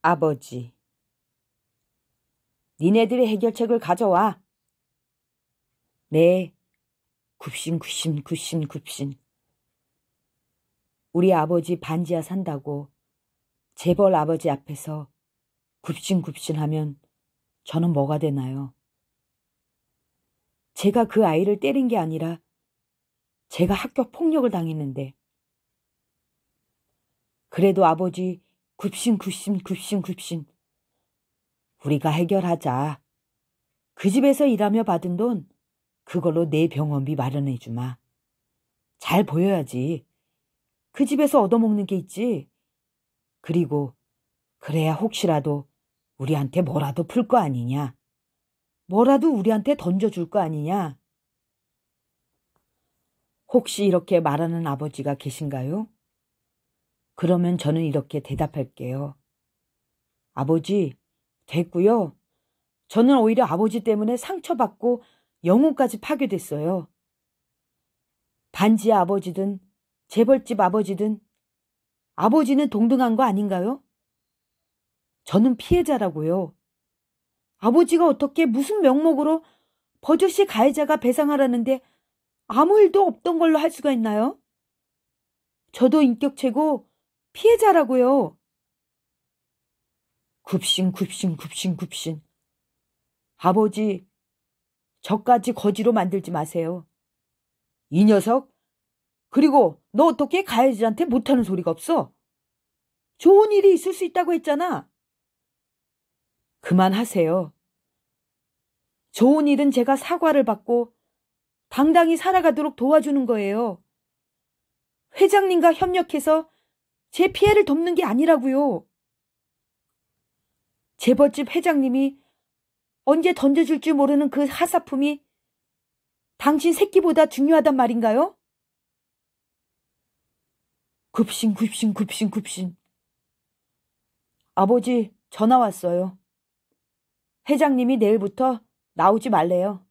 아버지. 니네들의 해결책을 가져와. 네. 굽신 굽신 굽신 굽신. 우리 아버지 반지하 산다고 재벌 아버지 앞에서 굽신 굽신 하면 저는 뭐가 되나요? 제가 그 아이를 때린 게 아니라 제가 학교 폭력을 당했는데 그래도 아버지 굽신 굽신 굽신 굽신. 우리가 해결하자. 그 집에서 일하며 받은 돈 그걸로 내 병원비 마련해 주마. 잘 보여야지. 그 집에서 얻어먹는 게 있지. 그리고 그래야 혹시라도 우리한테 뭐라도 풀 거 아니냐. 뭐라도 우리한테 던져줄 거 아니냐. 혹시 이렇게 말하는 아버지가 계신가요? 그러면 저는 이렇게 대답할게요. 아버지, 됐고요. 저는 오히려 아버지 때문에 상처받고 영혼까지 파괴됐어요. 반지의 아버지든 재벌집 아버지든 아버지는 동등한 거 아닌가요? 저는 피해자라고요. 아버지가 어떻게 무슨 명목으로 버젓이 가해자가 배상하라는데 아무 일도 없던 걸로 할 수가 있나요? 저도 인격체고 피해자라고요. 굽신 굽신 굽신 굽신. 아버지, 저까지 거지로 만들지 마세요. 이 녀석, 그리고 너 어떻게 가해자한테 못하는 소리가 없어? 좋은 일이 있을 수 있다고 했잖아. 그만하세요. 좋은 일은 제가 사과를 받고 당당히 살아가도록 도와주는 거예요. 회장님과 협력해서 제 피해를 돕는 게 아니라고요. 재벌집 회장님이 언제 던져줄지 모르는 그 하사품이 당신 새끼보다 중요하단 말인가요? 급신 급신 급신 급신 아버지 전화 왔어요. 회장님이 내일부터 나오지 말래요.